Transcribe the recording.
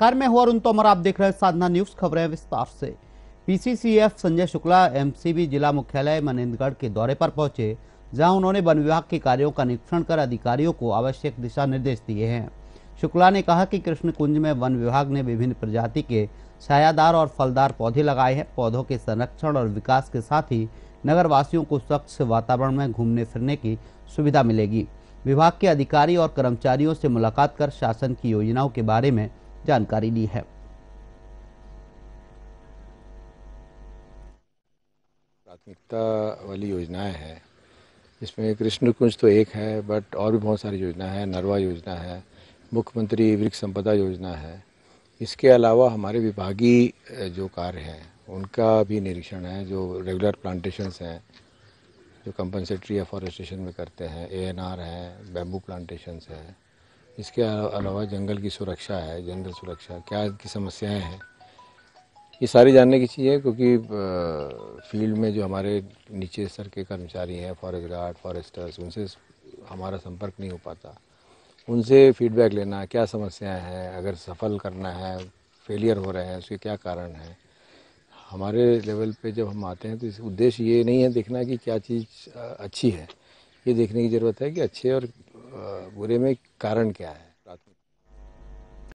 साक्षात्कार में हुआ अरुण तोमर आप देख रहे हैं साधना न्यूज खबरें विस्तार से पीसीसीएफ संजय शुक्ला एमसीबी जिला मुख्यालय मनेन्द्रगढ़ के दौरे पर पहुंचे जहां उन्होंने वन विभाग के कार्यों का निरीक्षण कर अधिकारियों को आवश्यक दिशा निर्देश दिए हैं शुक्ला ने कहा कि कृष्ण कुंज में वन विभाग ने विभिन्न प्रजाति के छायादार और फलदार पौधे लगाए हैं पौधों के संरक्षण और विकास के साथ ही नगरवासियों को स्वच्छ वातावरण में घूमने फिरने की सुविधा मिलेगी विभाग के अधिकारी और कर्मचारियों से मुलाकात कर शासन की योजनाओं के बारे में जानकारी दी है प्राथमिकता वाली योजनाएं हैं इसमें कृष्ण कुंज तो एक है बट और भी बहुत सारी योजना है नरवा योजना है मुख्यमंत्री वृक्ष संपदा योजना है इसके अलावा हमारे विभागीय जो कार्य हैं उनका भी निरीक्षण है जो रेगुलर प्लांटेशंस हैं जो कंपनसेटरी या फॉरेस्टेशन में करते हैं ए एन आर हैं बैम्बू प्लांटेशंस हैं इसके अलावा जंगल की सुरक्षा है जंगल सुरक्षा क्या इसकी समस्याएं हैं ये सारी जानने की चीज़ है क्योंकि फील्ड में जो हमारे नीचे स्तर के कर्मचारी हैं फॉरेस्ट गार्ड फॉरेस्टर्स उनसे हमारा संपर्क नहीं हो पाता उनसे फीडबैक लेना क्या समस्याएं हैं अगर सफल करना है फेलियर हो रहे हैं उसके क्या कारण हैं हमारे लेवल पे जब हम आते हैं तो इस उद्देश्य ये नहीं है देखना कि क्या चीज़ अच्छी है ये देखने की ज़रूरत है कि अच्छे और बुरे में कारण क्या है